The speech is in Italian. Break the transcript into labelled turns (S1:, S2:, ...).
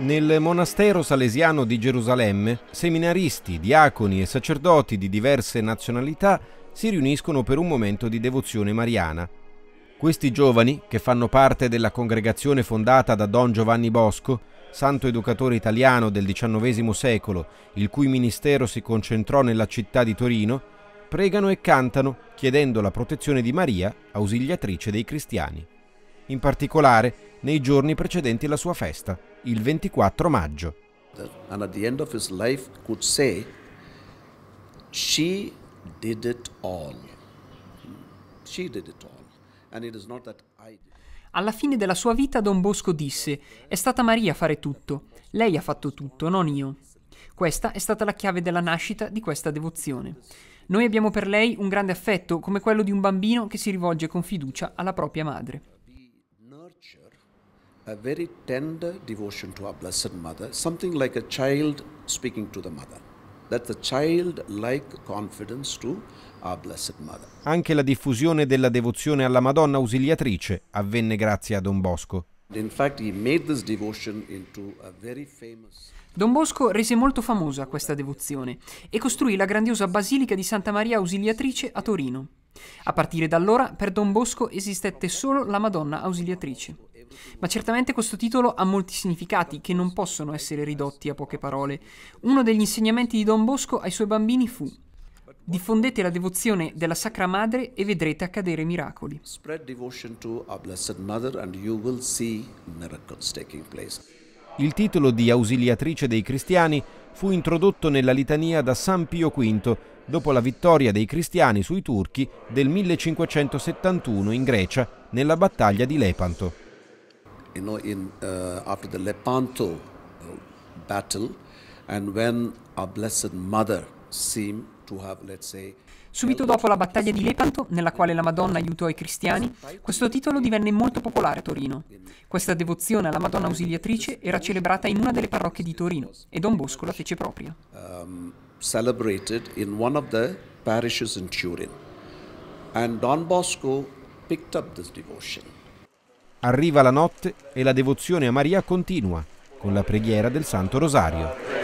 S1: Nel monastero salesiano di Gerusalemme, seminaristi, diaconi e sacerdoti di diverse nazionalità si riuniscono per un momento di devozione mariana. Questi giovani, che fanno parte della congregazione fondata da Don Giovanni Bosco, santo educatore italiano del XIX secolo, il cui ministero si concentrò nella città di Torino, pregano e cantano chiedendo la protezione di Maria, ausiliatrice dei cristiani, in particolare nei giorni precedenti la sua festa il 24 maggio.
S2: And at the end of his life could say she did it all. She did it all. And it is not that I did.
S3: Alla fine della sua vita Don Bosco disse: "È stata Maria a fare tutto. Lei ha fatto tutto, non io". Questa è stata la chiave della nascita di questa devozione. Noi abbiamo per lei un grande affetto come quello di un bambino che si rivolge con fiducia alla propria madre
S2: a very tender devotion to our Blessed Mother, something like a child speaking to the mother. That's a childlike confidence to our Blessed Mother.
S1: Anche la diffusione della devozione alla Madonna ausiliatrice avvenne
S2: grazie a Don Bosco.
S3: Don Bosco rese molto famosa questa devozione e costruì la grandiosa Basilica di Santa Maria Ausiliatrice a Torino. A partire da allora, per Don Bosco esistette solo la Madonna ausiliatrice. Ma certamente questo titolo ha molti significati che non possono essere ridotti a poche parole. Uno degli insegnamenti di Don Bosco ai suoi bambini fu Diffondete la devozione della Sacra Madre e vedrete accadere miracoli.
S2: Il
S1: titolo di Ausiliatrice dei Cristiani fu introdotto nella litania da San Pio V dopo la vittoria dei cristiani sui turchi del 1571 in Grecia nella battaglia di Lepanto.
S2: You know, in, uh, after the Lepanto uh, battle and when our blessed mother seemed
S3: Subito dopo la battaglia di Lepanto, nella quale la Madonna aiutò i cristiani, questo titolo divenne molto popolare a Torino. Questa devozione alla Madonna ausiliatrice era celebrata in una delle parrocchie di Torino e Don Bosco la fece propria.
S2: Um, celebrated in one of the parishes in Turin. And Don Bosco picked up this devotion.
S1: Arriva la notte e la devozione a Maria continua con la preghiera del Santo Rosario.